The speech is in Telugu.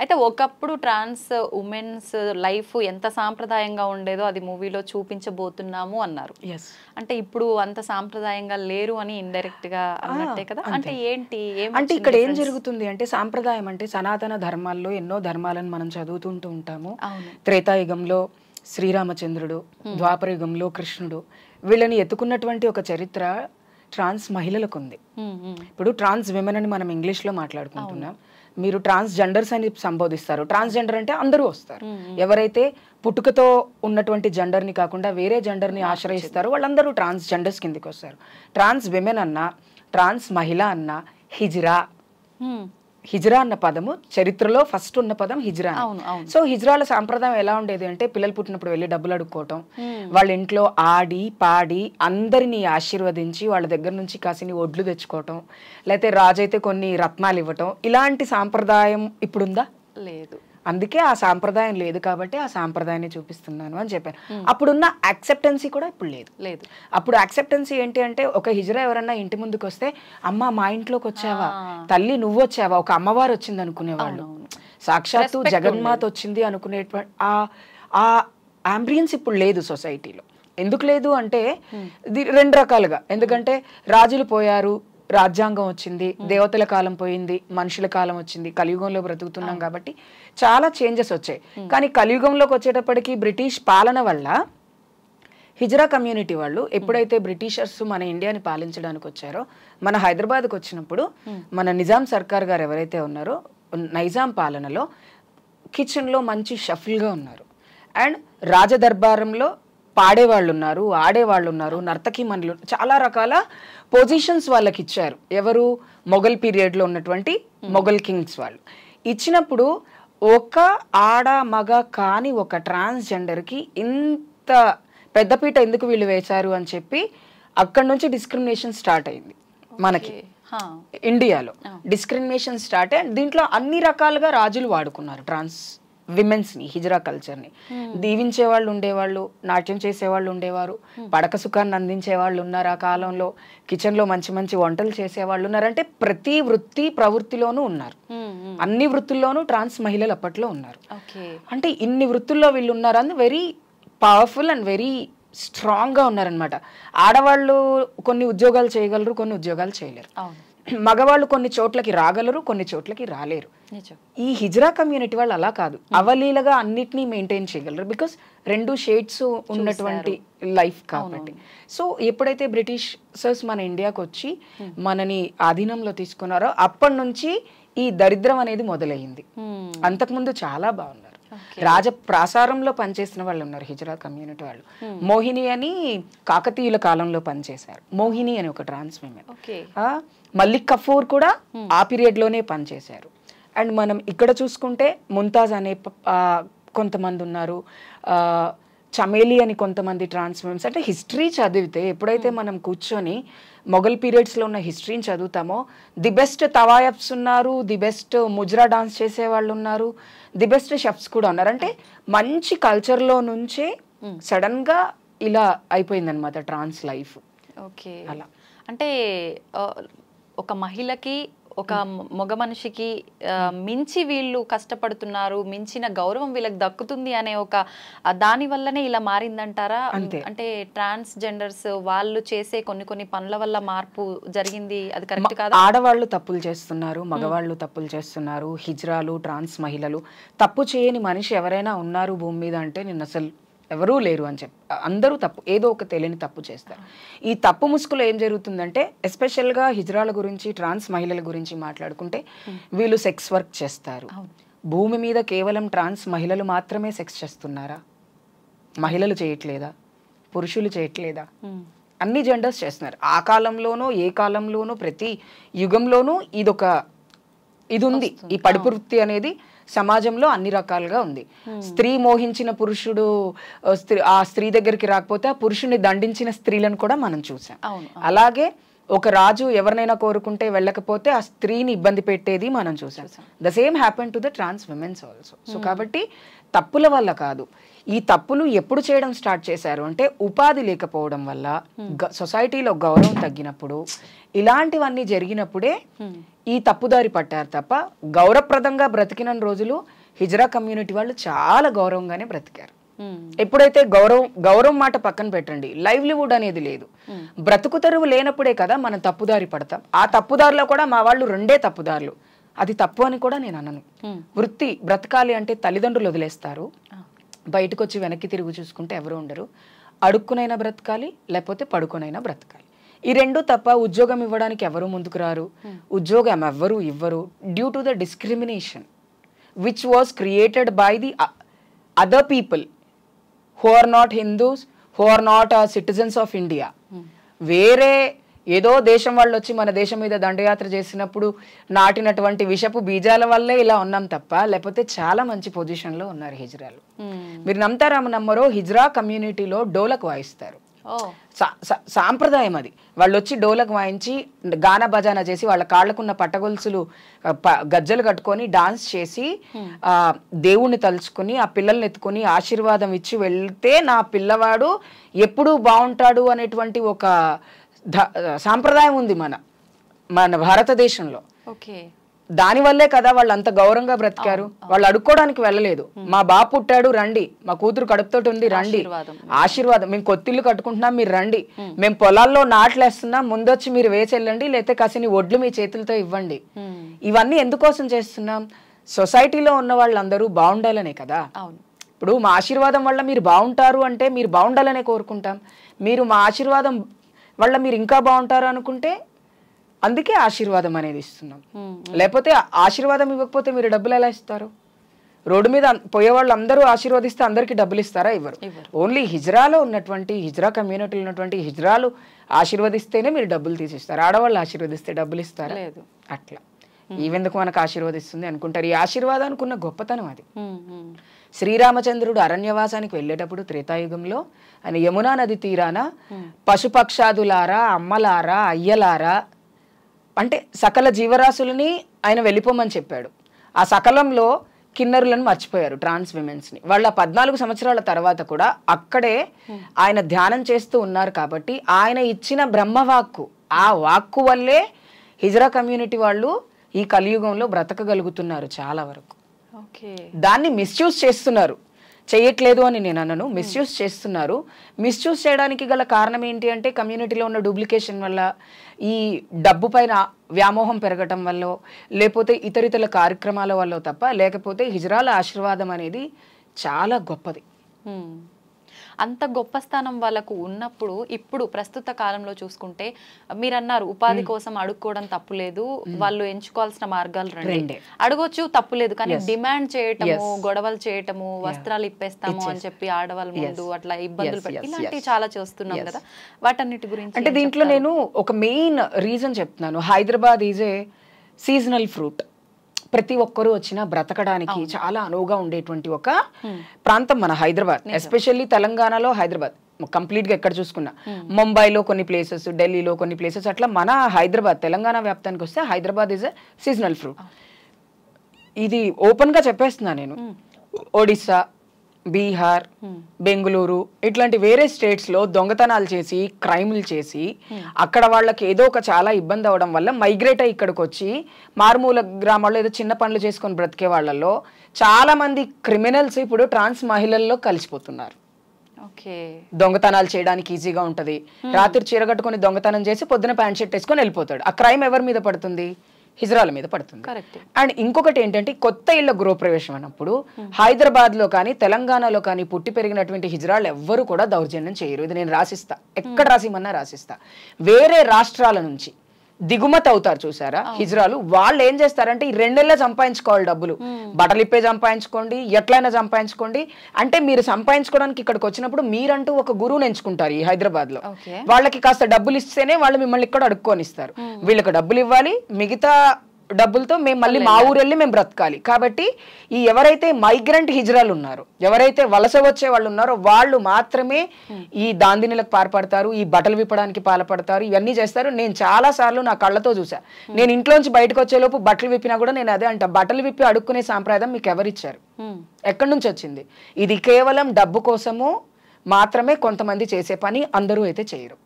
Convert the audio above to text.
అయితే ఒకప్పుడు ట్రాన్స్ ఉమెన్స్ లైఫ్ ఎంత సాంప్రదాయంగా ఉండేదో అది మూవీలో చూపించబోతున్నాము అన్నారు అంటే ఇప్పుడు అంత సాంప్రదాయంగా లేరు అని ఇండైరెక్ట్ గా అన్నట్టే కదా అంటే ఏంటి అంటే ఇక్కడ ఏం జరుగుతుంది అంటే సాంప్రదాయం అంటే సనాతన ధర్మాల్లో ఎన్నో ధర్మాలను మనం చదువుతుంటూ ఉంటాము త్రేతాయుగంలో శ్రీరామచంద్రుడు ద్వాపరయుగంలో కృష్ణుడు వీళ్ళని ఎత్తుకున్నటువంటి ఒక చరిత్ర ట్రాన్స్ మహిళలకు ఉంది ఇప్పుడు ట్రాన్స్ విమెన్ అని మనం ఇంగ్లీష్లో మాట్లాడుకుంటున్నాం మీరు ట్రాన్స్జెండర్స్ అని సంబోధిస్తారు ట్రాన్స్జెండర్ అంటే అందరూ వస్తారు ఎవరైతే పుట్టుకతో ఉన్నటువంటి జెండర్ని కాకుండా వేరే జెండర్ని ఆశ్రయిస్తారు వాళ్ళందరూ ట్రాన్స్జెండర్స్ కిందికి వస్తారు ట్రాన్స్ విమెన్ అన్నా ట్రాన్స్ మహిళ అన్నా హిజ్రా హిజ్రా అన్న పదము చరిత్రలో ఫస్ట్ ఉన్న పదం హిజ్రా సో హిజ్రాల సాంప్రదాయం ఎలా ఉండేది అంటే పిల్లలు పుట్టినప్పుడు వెళ్ళి డబ్బులు అడుక్కోవటం వాళ్ళ ఇంట్లో ఆడి పాడి అందరినీ ఆశీర్వదించి వాళ్ళ దగ్గర నుంచి కాసిని ఒడ్లు తెచ్చుకోవటం లేకపోతే రాజైతే కొన్ని రత్నాలు ఇవ్వటం ఇలాంటి సాంప్రదాయం ఇప్పుడుందా లేదు అందుకే ఆ సాంప్రదాయం లేదు కాబట్టి ఆ సాంప్రదాయాన్ని చూపిస్తున్నాను అని చెప్పాను అప్పుడున్న యాక్సెప్టెన్సీ కూడా ఇప్పుడు లేదు లేదు అప్పుడు యాక్సెప్టెన్సీ ఏంటి అంటే ఒక హిజరా ఎవరన్నా ఇంటి ముందుకు వస్తే అమ్మ మా ఇంట్లోకి వచ్చావా తల్లి నువ్వు వచ్చావా ఒక అమ్మవారు వచ్చింది అనుకునేవాళ్ళు సాక్షాత్తు జగన్మాత వచ్చింది అనుకునేటువంటి ఆ ఆ ఆంబ్రియన్స్ ఇప్పుడు లేదు సొసైటీలో ఎందుకు లేదు అంటే రెండు రకాలుగా ఎందుకంటే రాజులు పోయారు రాజ్యాంగం వచ్చింది దేవతల కాలం పోయింది మనుషుల కాలం వచ్చింది కలియుగంలో బ్రతుకుతున్నాం కాబట్టి చాలా చేంజెస్ వచ్చాయి కానీ కలియుగంలోకి వచ్చేటప్పటికి బ్రిటిష్ పాలన వల్ల హిజరా కమ్యూనిటీ వాళ్ళు ఎప్పుడైతే బ్రిటిషర్స్ మన ఇండియాని పాలించడానికి వచ్చారో మన హైదరాబాద్కి వచ్చినప్పుడు మన నిజాం సర్కార్ గారు ఎవరైతే ఉన్నారో నైజాం పాలనలో కిచెన్లో మంచి షఫుల్గా ఉన్నారు అండ్ రాజదర్బారంలో పాడేవాళ్ళు ఉన్నారు ఆడేవాళ్ళు ఉన్నారు నర్తకి మనులు చాలా రకాల పొజిషన్స్ వాళ్ళకి ఇచ్చారు ఎవరు మొఘల్ పీరియడ్లో ఉన్నటువంటి మొఘల్ కింగ్స్ వాళ్ళు ఇచ్చినప్పుడు ఒక ఆడ మగ కాని ఒక ట్రాన్స్జెండర్కి ఇంత పెద్దపీట ఎందుకు వీళ్ళు వేశారు అని చెప్పి అక్కడ నుంచి డిస్క్రిమినేషన్ స్టార్ట్ అయింది మనకి ఇండియాలో డిస్క్రిమినేషన్ స్టార్ట్ దీంట్లో అన్ని రకాలుగా రాజులు వాడుకున్నారు ట్రాన్స్ విమెన్స్ని హిజ్రా కల్చర్ని దీవించే వాళ్ళు ఉండేవాళ్ళు నాట్యం చేసేవాళ్ళు ఉండేవారు పడక సుఖాన్ని అందించే వాళ్ళు ఉన్నారు ఆ కాలంలో కిచెన్లో మంచి మంచి వంటలు చేసేవాళ్ళు ఉన్నారంటే ప్రతి వృత్తి ప్రవృత్తిలోనూ ఉన్నారు అన్ని వృత్తుల్లోనూ ట్రాన్స్ మహిళలు అప్పట్లో ఉన్నారు అంటే ఇన్ని వృత్తుల్లో వీళ్ళు ఉన్నారు అని వెరీ పవర్ఫుల్ అండ్ వెరీ స్ట్రాంగ్గా ఉన్నారనమాట ఆడవాళ్ళు కొన్ని ఉద్యోగాలు చేయగలరు కొన్ని ఉద్యోగాలు చేయలేరు మగవాళ్ళు కొన్ని చోట్లకి రాగలరు కొన్ని చోట్లకి రాలేరు ఈ హిజ్రా కమ్యూనిటీ వాళ్ళు అలా కాదు అవలీలగా అన్నిటినీ మెయింటైన్ చేయగలరు బికాస్ రెండు షేడ్స్ ఉన్నటువంటి లైఫ్ కాబట్టి సో ఎప్పుడైతే బ్రిటిషర్స్ మన ఇండియాకి వచ్చి మనని ఆధీనంలో తీసుకున్నారో అప్పటి నుంచి ఈ దరిద్రం అనేది మొదలయ్యింది అంతకుముందు చాలా బాగున్నారు రాజ ప్రాసారంలో పనిచేసిన వాళ్ళు ఉన్నారు హిజరా కమ్యూనిటీ వాళ్ళు మోహిని అని కాకతీయుల కాలంలో పనిచేశారు మోహిని అని ఒక ట్రాన్స్ విమెన్ మల్లిక్ కఫూర్ కూడా ఆ పీరియడ్ లోనే పనిచేశారు అండ్ మనం ఇక్కడ చూసుకుంటే ముంతాజ్ అనే కొంతమంది ఉన్నారు చమేలి అని కొంతమంది ట్రాన్స్ఫార్మ్స్ అంటే హిస్టరీ చదివితే ఎప్పుడైతే hmm. మనం కూర్చొని మొఘల్ పీరియడ్స్లో ఉన్న హిస్టరీని చదువుతామో ది బెస్ట్ తవాయప్స్ ఉన్నారు ది బెస్ట్ ముజ్రా డాన్స్ చేసే వాళ్ళు ఉన్నారు ది బెస్ట్ షెఫ్స్ కూడా ఉన్నారు అంటే మంచి కల్చర్లో నుంచే hmm. సడన్గా ఇలా అయిపోయిందనమాట ట్రాన్స్ లైఫ్ ఓకే అలా అంటే ఒక మహిళకి ఒక మగ మనిషికి మించి వీళ్ళు కష్టపడుతున్నారు మించిన గౌరవం వీళ్ళకి దక్కుతుంది అనే ఒక దాని వల్లనే ఇలా మారిందంటారా అంటే ట్రాన్స్ జెండర్స్ వాళ్ళు చేసే కొన్ని కొన్ని పనుల వల్ల మార్పు జరిగింది అది కరెక్ట్ కాదు ఆడవాళ్ళు తప్పులు చేస్తున్నారు మగవాళ్ళు తప్పులు చేస్తున్నారు హిజ్రాలు ట్రాన్స్ మహిళలు తప్పు చేయని మనిషి ఎవరైనా ఉన్నారు భూమి మీద అంటే నేను అసలు ఎవరూ లేరు అని చెప్పి అందరూ తప్పు ఏదో ఒక తెలియని తప్పు చేస్తారు ఈ తప్పు ముసుగులో ఏం జరుగుతుందంటే ఎస్పెషల్గా హిజ్రాల గురించి ట్రాన్స్ మహిళల గురించి మాట్లాడుకుంటే వీళ్ళు సెక్స్ వర్క్ చేస్తారు భూమి మీద కేవలం ట్రాన్స్ మహిళలు మాత్రమే సెక్స్ చేస్తున్నారా మహిళలు చేయట్లేదా పురుషులు చేయట్లేదా అన్ని జెండర్స్ చేస్తున్నారు ఆ కాలంలోనూ ఏ కాలంలోనూ ప్రతి యుగంలోనూ ఇదొక ఇది ఉంది ఈ పడిపు వృత్తి అనేది సమాజంలో అన్ని రకాలుగా ఉంది hmm. స్త్రీ మోహించిన పురుషుడు స్త్రీ ఆ స్త్రీ దగ్గరికి రాకపోతే ఆ పురుషుని దండించిన స్త్రీలను కూడా మనం చూసాం అలాగే ఒక రాజు ఎవరినైనా కోరుకుంటే వెళ్ళకపోతే ఆ స్త్రీని ఇబ్బంది పెట్టేది మనం చూసాం the same happen to the trans women's also so కాబట్టి తప్పుల వల్ల కాదు ఈ తప్పులు ఎప్పుడు చేయడం స్టార్ట్ చేశారు అంటే ఉపాధి లేకపోవడం వల్ల hmm. సొసైటీలో గౌరవం తగ్గినప్పుడు ఇలాంటివన్నీ జరిగినప్పుడే hmm. ఈ తప్పుదారి పట్టారు తప్ప గౌరవప్రదంగా బ్రతికిన రోజులు హిజరా కమ్యూనిటీ వాళ్ళు చాలా గౌరవంగానే బ్రతికారు Hmm. ఎప్పుడైతే గౌరవం గౌరవం మాట పక్కన పెట్టండి లైవ్లీవుడ్ అనేది లేదు hmm. బ్రతుకు తెరువు లేనప్పుడే కదా మనం తప్పుదారి పడతాం ఆ తప్పుదారిలో కూడా మా వాళ్ళు రెండే తప్పుదారులు అది తప్పు అని కూడా నేను అనను hmm. వృత్తి బ్రతకాలి అంటే తల్లిదండ్రులు వదిలేస్తారు బయటకు వచ్చి వెనక్కి తిరిగి చూసుకుంటే ఎవరు ఉండరు అడుక్కునైనా బ్రతకాలి లేకపోతే పడుకునైనా బ్రతకాలి ఈ రెండు తప్ప ఉద్యోగం ఇవ్వడానికి ఎవరు ముందుకు రారు ఉద్యోగం ఎవ్వరు ఇవ్వరు due to the discrimination which was created by the other people who are not Hindus who are not citizens of India వేరే ఏదో దేశం వాళ్ళు వచ్చి మన దేశం మీద దండయాత్ర చేసినప్పుడు నాటినటువంటి విషపు బీజాల వల్లే ఇలా ఉన్నాం తప్ప లేకపోతే చాలా మంచి పొజిషన్లో ఉన్నారు హిజ్రాలు hmm. మీరు నమ్ముతారా నమ్మరో హిజ్రా కమ్యూనిటీలో డోలకు వాయిస్తారు సాంప్రదాయం అది వాళ్ళు వచ్చి డోలకు వాయించి గాన భజాన చేసి వాళ్ళ కాళ్ళకున్న పట్టగొలుసులు గజ్జలు కట్టుకొని డాన్స్ చేసి దేవుణ్ణి తలుచుకుని ఆ పిల్లల్ని ఎత్తుకొని ఆశీర్వాదం ఇచ్చి వెళ్తే నా పిల్లవాడు ఎప్పుడూ బాగుంటాడు అనేటువంటి ఒక సాంప్రదాయం ఉంది మన మన భారతదేశంలో ఓకే దాని వల్లే కదా వాళ్ళు అంత గౌరవంగా బ్రతికారు వాళ్ళు అడుక్కోవడానికి వెళ్ళలేదు మా బాబు పుట్టాడు రండి మా కూతురు కడుపుతోటి ఉంది రండి ఆశీర్వాదం మేము కొత్తిల్లు కట్టుకుంటున్నాం మీరు రండి మేము పొలాల్లో నాట్లేస్తున్నాం ముందొచ్చి మీరు వేచెళ్ళండి లేకపోతే కాసిని ఒడ్లు మీ చేతులతో ఇవ్వండి ఇవన్నీ ఎందుకోసం చేస్తున్నాం సొసైటీలో ఉన్న వాళ్ళందరూ బాగుండాలనే కదా ఇప్పుడు మా ఆశీర్వాదం వల్ల మీరు బాగుంటారు అంటే మీరు బాగుండాలనే కోరుకుంటాం మీరు మా ఆశీర్వాదం వల్ల మీరు ఇంకా బాగుంటారు అనుకుంటే అందుకే ఆశీర్వాదం అనేది ఇస్తున్నాం లేకపోతే ఆశీర్వాదం ఇవ్వకపోతే మీరు డబ్బులు ఎలా ఇస్తారు రోడ్డు మీద పోయేవాళ్ళు అందరూ ఆశీర్వదిస్తే అందరికీ డబ్బులు ఇస్తారా ఇవ్వరు ఓన్లీ హిజ్రాలో ఉన్నటువంటి హిజ్రా కమ్యూనిటీలో ఉన్నటువంటి హిజ్రాలు ఆశీర్వదిస్తేనే మీరు డబ్బులు తీసిస్తారు ఆడవాళ్ళు ఆశీర్వదిస్తే డబ్బులు ఇస్తారా లేదు అట్లా ఈవెందుకు మనకు ఆశీర్వదిస్తుంది అనుకుంటారు ఈ ఆశీర్వాదానికి ఉన్న గొప్పతనం అది శ్రీరామచంద్రుడు అరణ్యవాసానికి వెళ్ళేటప్పుడు త్రేతాయుగంలో ఆయన యమునా నది తీరాన పశుపక్షాదులారా అమ్మలారా అయ్యలారా అంటే సకల జీవరాశులని ఆయన వెళ్ళిపోమని చెప్పాడు ఆ సకలంలో కిన్నరులను మర్చిపోయారు ట్రాన్స్ విమెన్స్ని వాళ్ళ పద్నాలుగు సంవత్సరాల తర్వాత కూడా అక్కడే ఆయన ధ్యానం చేస్తూ ఉన్నారు కాబట్టి ఆయన ఇచ్చిన బ్రహ్మవాక్కు ఆ వాక్కు వల్లే హిజ్రా కమ్యూనిటీ వాళ్ళు ఈ కలియుగంలో బ్రతకగలుగుతున్నారు చాలా వరకు దాన్ని మిస్యూజ్ చేస్తున్నారు చేయట్లేదు అని నేను అన్నను మిస్యూజ్ hmm. చేస్తున్నారు మిస్యూజ్ చేయడానికి గల కారణం ఏంటి అంటే కమ్యూనిటీలో ఉన్న డూప్లికేషన్ వల్ల ఈ డబ్బు పైన వ్యామోహం పెరగటం వల్ల లేకపోతే ఇతరితల కార్యక్రమాల వల్ల తప్ప లేకపోతే హిజరాల ఆశీర్వాదం అనేది చాలా గొప్పది hmm. అంత గొప్ప స్థానం వాళ్ళకు ఉన్నప్పుడు ఇప్పుడు ప్రస్తుత కాలంలో చూసుకుంటే మీరు అన్నారు ఉపాధి కోసం అడుక్కోవడం తప్పులేదు వాళ్ళు ఎంచుకోవాల్సిన మార్గాలు రెండు అడగొచ్చు తప్పులేదు కానీ డిమాండ్ చేయటము గొడవలు చేయటము వస్త్రాలు ఇప్పేస్తాము అని చెప్పి ఆడవాళ్ళ ముందు అట్లా ఇబ్బందులు పెట్టి ఇలాంటివి చాలా చేస్తున్నాం కదా వాటన్నిటి గురించి అంటే దీంట్లో నేను ఒక మెయిన్ రీజన్ చెప్తున్నాను Hyderabad is a seasonal fruit ప్రతి ఒక్కరూ వచ్చినా బ్రతకడానికి చాలా అనువుగా ఉండేటువంటి ఒక ప్రాంతం మన హైదరాబాద్ ఎస్పెషల్లీ తెలంగాణలో హైదరాబాద్ కంప్లీట్గా ఎక్కడ చూసుకున్నా ముంబైలో కొన్ని ప్లేసెస్ ఢిల్లీలో కొన్ని ప్లేసెస్ అట్లా మన హైదరాబాద్ తెలంగాణ వ్యాప్తానికి వస్తే Hyderabad is a seasonal fruit ఇది ఓపెన్గా చెప్పేస్తున్నా నేను ఒడిస్సా బీహార్ hmm. బెంగళూరు ఇట్లాంటి వేరే స్టేట్స్లో దొంగతనాలు చేసి క్రైములు చేసి hmm. అక్కడ వాళ్ళకి ఏదో ఒక చాలా ఇబ్బంది అవడం వల్ల మైగ్రేట్ అయ్యి ఇక్కడికి వచ్చి మారుమూల గ్రామాల్లో ఏదో చిన్న పనులు చేసుకొని బ్రతికే చాలా మంది క్రిమినల్స్ ఇప్పుడు ట్రాన్స్ మహిళల్లో కలిసిపోతున్నారు దొంగతనాలు చేయడానికి ఈజీగా ఉంటది hmm. రాత్రి చీర దొంగతనం చేసి పొద్దున ప్యాంట్ షర్ట్ వేసుకొని వెళ్ళిపోతాడు ఆ క్రైమ్ ఎవరి మీద పడుతుంది హిజరాల మీద పడుతుంది అండ్ ఇంకొకటి ఏంటంటే కొత్త ఇళ్ల గృహప్రవేశం అన్నప్పుడు హైదరాబాద్లో కానీ తెలంగాణలో కానీ పుట్టి పెరిగినటువంటి హిజరాలు ఎవ్వరు కూడా దౌర్జన్యం చేయరు ఇది నేను రాసిస్తా ఎక్కడ hmm. రాసిమన్నా రాసిస్తా వేరే రాష్ట్రాల నుంచి దిగుమతి అవుతారు చూసారా హిజ్రాలు వాళ్ళు ఏం చేస్తారంటే ఈ రెండేళ్ళ సంపాదించుకోవాలి డబ్బులు బటలిప్పే సంపాదించుకోండి ఎట్లయినా సంపాదించుకోండి అంటే మీరు సంపాదించుకోవడానికి ఇక్కడికి వచ్చినప్పుడు మీరంటూ ఒక గురువుని ఎంచుకుంటారు ఈ హైదరాబాద్ లో వాళ్ళకి కాస్త డబ్బులు ఇస్తేనే వాళ్ళు మిమ్మల్ని ఇక్కడ అడుక్కొని ఇస్తారు వీళ్ళకి డబ్బులు ఇవ్వాలి మిగతా డబ్బులతో మేము మళ్ళీ మా ఊరు వెళ్ళి మేము బ్రతకాలి కాబట్టి ఈ ఎవరైతే మైగ్రెంట్ హిజ్రాలు ఉన్నారో ఎవరైతే వలస వచ్చే వాళ్ళు ఉన్నారో వాళ్ళు మాత్రమే ఈ దాందినీలకు పాల్పడతారు ఈ బట్టలు విప్పడానికి పాల్పడతారు ఇవన్నీ చేస్తారు నేను చాలా సార్లు నా కళ్ళతో చూసా నేను ఇంట్లోంచి బయటకు వచ్చేలోపు బట్టలు విప్పినా కూడా నేను అదే అంట బట్టలు విప్పి అడుక్కునే సాంప్రదాయం మీకు ఎవరిచ్చారు ఎక్కడి నుంచి వచ్చింది ఇది కేవలం డబ్బు కోసము మాత్రమే కొంతమంది చేసే పని అందరూ అయితే చేయరు